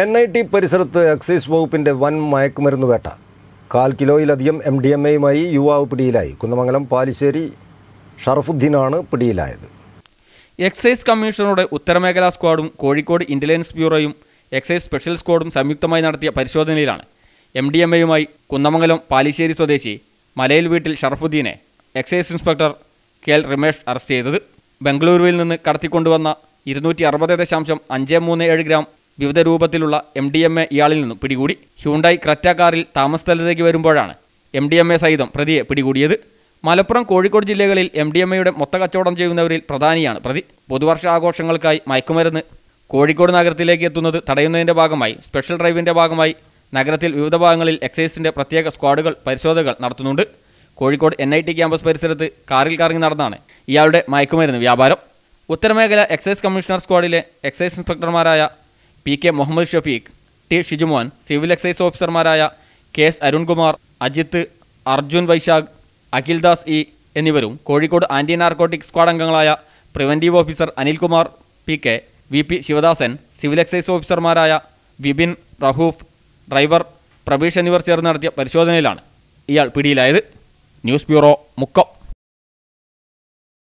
N I T പരിസരത്ത് excise വകുപ്പിന്റെ വൻ മയക്കുമരുന്ന് വേട്ട കാൽ കിലോയിലധികം എം ഡി എം എയുമായി യുവാവ് പിടിയിലായി കുന്നമംഗലം പാലിശ്ശേരി ഷറഫുദ്ദീനാണ് പിടിയിലായത് എക്സൈസ് കമ്മീഷണറുടെ ഉത്തരമേഖലാ സ്ക്വാഡും കോഴിക്കോട് ഇന്റലിജൻസ് ബ്യൂറോയും എക്സൈസ് സ്പെഷ്യൽ സ്ക്വാഡും സംയുക്തമായി നടത്തിയ പരിശോധനയിലാണ് എം ഡി എം എയുമായി കുന്നമംഗലം പാലിശ്ശേരി സ്വദേശി മലയിൽ വീട്ടിൽ ഷറഫുദ്ദീനെ excise inspector K L Ramesh arrest ചെയ്തത് ബംഗളൂരുവിൽ നിന്ന് കടത്തിക്കൊണ്ടുവന്ന ഇരുന്നൂറ്റി അറുപത് ദശാംശം അഞ്ച് മൂന്ന് ഏഴ് ഗ്രാം വിവിധ രൂപത്തിലുള്ള എം ഡി എം എ ഇയാളിൽ നിന്നും പിടികൂടി ഹ്യൂണ്ടായി ക്രറ്റ കാറിൽ താമസസ്ഥലത്തേക്ക് വരുമ്പോഴാണ് എം ഡി എം എ സഹിതം പ്രതിയെ പിടികൂടിയത് മലപ്പുറം കോഴിക്കോട് ജില്ലകളിൽ എം ഡി എം എയുടെ മൊത്ത കച്ചവടം ചെയ്യുന്നവരിൽ പ്രധാനിയാണ് പ്രതി ആഘോഷങ്ങൾക്കായി മയക്കുമരുന്ന് കോഴിക്കോട് നഗരത്തിലേക്ക് എത്തുന്നത് തടയുന്നതിൻ്റെ ഭാഗമായി സ്പെഷ്യൽ ഡ്രൈവിൻ്റെ ഭാഗമായി നഗരത്തിൽ വിവിധ ഭാഗങ്ങളിൽ എക്സൈസിൻ്റെ പ്രത്യേക സ്ക്വാഡുകൾ പരിശോധനകൾ നടത്തുന്നുണ്ട് Kozhikode N I T campus പരിസരത്ത് കാറിൽ കറങ്ങി നടന്നാണ് ഇയാളുടെ മയക്കുമരുന്ന് വ്യാപാരം ഉത്തരമേഖല എക്സൈസ് കമ്മീഷണർ സ്ക്വാഡിലെ എക്സൈസ് ഇൻസ്പെക്ടർമാരായ P K Muhammad Shafeeq T Shijumon civil excise ഓഫീസർമാരായ K S Arunkumar Ajith Arjun Vaishakh Akhildas E എന്നിവരും കോഴിക്കോട് ആന്റി നാർക്കോട്ടിക് സ്ക്വാഡ് അംഗങ്ങളായ preventive officer Anilkumar P K V P Sivadasan civil excise ഓഫീസർമാരായ വിപിൻ റഹൂഫ് ഡ്രൈവർ പ്രവീഷ് എന്നിവർ ചേർന്ന് നടത്തിയ പരിശോധനയിലാണ് ഇയാൾ പിടിയിലായത് ന്യൂസ് ബ്യൂറോ മുക്കം